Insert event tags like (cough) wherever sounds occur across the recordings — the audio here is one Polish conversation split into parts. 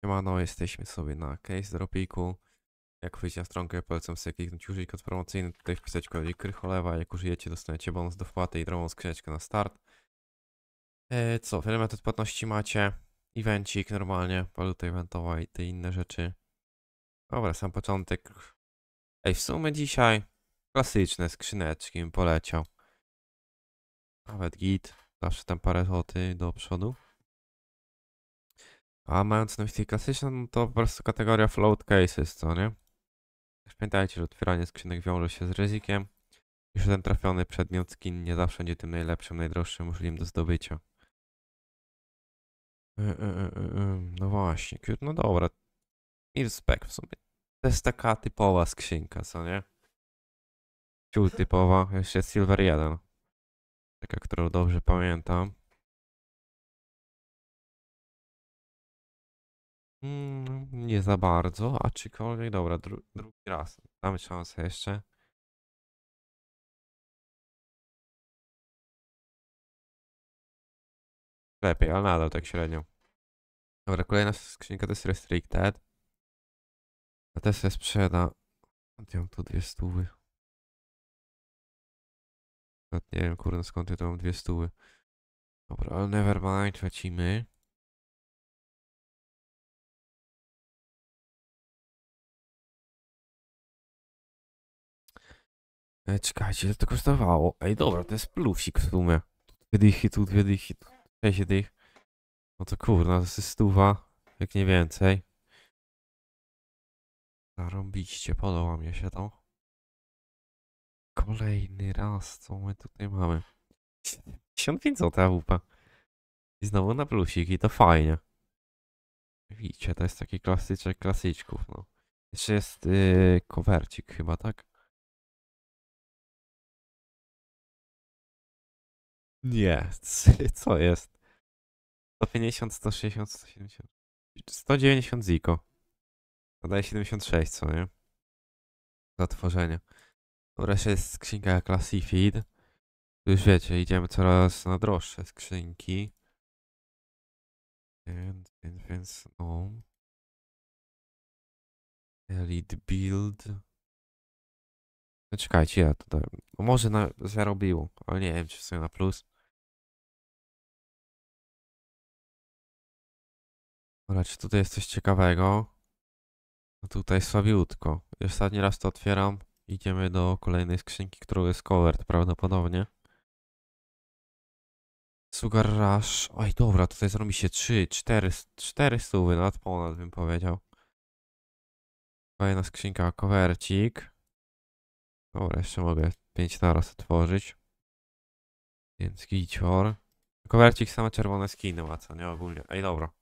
Siemano, jesteśmy sobie na case dropiku. Jak wyjdzie na stronkę, polecam sobie kliknąć użyj kod promocyjny, tutaj wpisać kodik Krycholewa, jak użyjecie dostaniecie bonus do wpłaty i drobną skrzyneczkę na start. E, co, metod płatności macie, evencik normalnie, waluta eventowa i te inne rzeczy. Dobra, sam początek. Ej, w sumie dzisiaj klasyczne skrzyneczki bym poleciał. Nawet git, zawsze tam parę złoty do przodu. A mając na myśli klasyczną, no to po prostu kategoria float cases, co nie? pamiętajcie, że otwieranie skrzynek wiąże się z ryzykiem, Już ten trafiony przedmiot skin nie zawsze będzie tym najlepszym, najdroższym możliwym do zdobycia. E, e, e, no właśnie, no dobra. Inspect w sumie. To jest taka typowa skrzynka, co nie? Ciu typowa, jeszcze Silver 1. Taka, którą dobrze pamiętam. Mm, nie za bardzo, aczkolwiek dobra, dru drugi raz. Damy szansę jeszcze. Lepiej, ale nadal tak średnio. Dobra, kolejna skrzynka to jest Restricted. A te się sprzeda. Mam tu dwie stówy. nie wiem, kurde, skąd ja tu mam dwie stówy. Dobra, ale nevermind, lecimy. E, czekajcie, ile to kosztowało? Ej, dobra, to jest plusik w sumie. Tu dwie dychy, tu dwie dychy, tu sześć dych. No to kurna, to jest stuwa, jak nie więcej. Zarobiście, podoba mi się to. Kolejny raz, co my tutaj mamy? 75 zł AWP. I znowu na plusiki, to fajnie. Widzicie, to jest taki klasyczek klasyczków, no. Jeszcze jest yy, kowercik chyba, tak? Nie, (laughs) co jest? 150, 160, 170. 190 ziko. Podaje 76, co nie? Zatworzenie. Wreszcie jest skrzynka Classified. Tu już wiecie, idziemy coraz na droższe skrzynki. Więc, więc, więc, no. Elite Build. No czekajcie, ja tutaj. No może na zarobiło, ale nie wiem, czy sobie na plus. Dobra, czy tutaj jest coś ciekawego? No tutaj słabiutko. Ostatni raz to otwieram. Idziemy do kolejnej skrzynki, którą jest covert prawdopodobnie. Sugar Rush. Oj, dobra, tutaj zrobi się 3, 4, 4 stówy, nad ponad bym powiedział. Kolejna skrzynka, covercik. Dobra, jeszcze mogę 5 raz otworzyć. Więc gicior. Kowercik same czerwone skiny ma, co nie ogólnie. Ej, dobra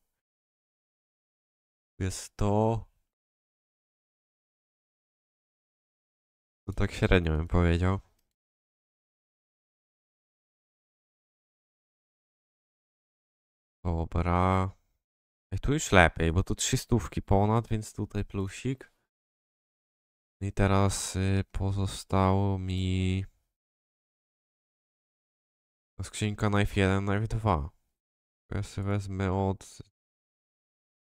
jest to... No tak średnio bym powiedział. Dobra. I tu już lepiej, bo tu trzy stówki ponad, więc tutaj plusik. I teraz y, pozostało mi skrzynka Knife 1, Knife 2. Ja sobie wezmę od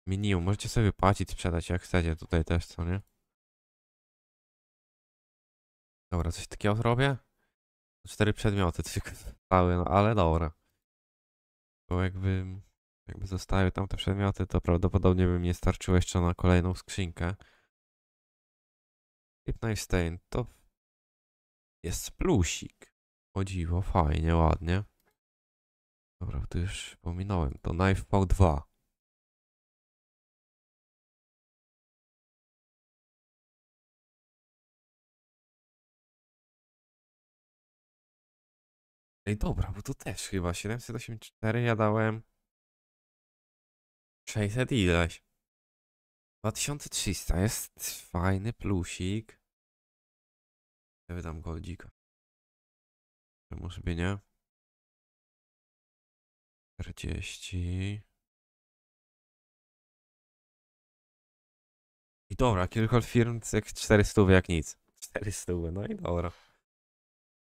Minimum. Możecie sobie płacić, sprzedać jak chcecie tutaj też, co nie? Dobra, coś takiego zrobię? Cztery przedmioty (laughs) tylko zostały, no ale dobra. Bo jakby, jakby zostały tam te przedmioty, to prawdopodobnie by nie starczyło jeszcze na kolejną skrzynkę. Hypnose Stain to jest plusik. O dziwo, fajnie, ładnie. Dobra, to już pominąłem. To Knife Paw 2. Ej, dobra, bo to też chyba 784 ja dałem 600 ileś. 2300 jest fajny plusik. Ja wydam goldzika. Czemu sobie nie? 40. I dobra, kilka firm, jak 400 jak nic. 400, no i dobra.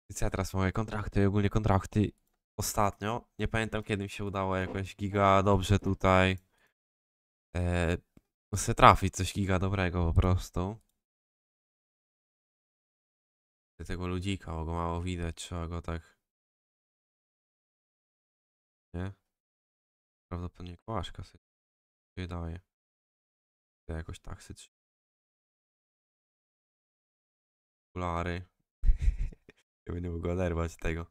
Więc ja teraz mam moje kontrakty, ogólnie kontrakty ostatnio. Nie pamiętam kiedy mi się udało jakoś giga dobrze tutaj muszę e, se trafić coś giga dobrego po prostu. Tego ludzika, bo go mało widać, trzeba go tak... Nie? Prawdopodobnie kłaszka sobie wydaje. Ja jakoś tak syczy. Okulary żeby nie mógł oderwać tego.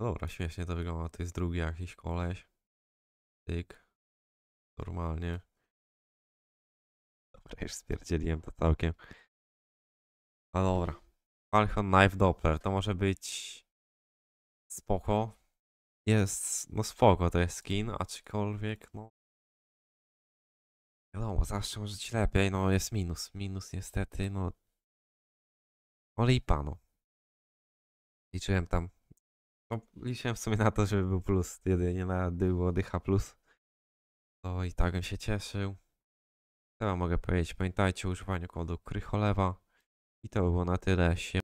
No dobra, śmiesznie to wygląda. To jest drugi jakiś koleś. Tyk. Normalnie. Dobra, już spierdzieliłem to całkiem. A dobra. Falcon Knife Doppler. To może być spoko. Jest, no spoko to jest skin, aczkolwiek no... Wiadomo, zawsze może być lepiej, no jest minus. Minus niestety, no... Olipa, no. no liczyłem tam. No, liczyłem w sumie na to, żeby był plus, jedynie na było dycha plus. To no i tak bym się cieszył. Tyle mogę powiedzieć. Pamiętajcie o używaniu kodu Krycholewa. I to było na tyle.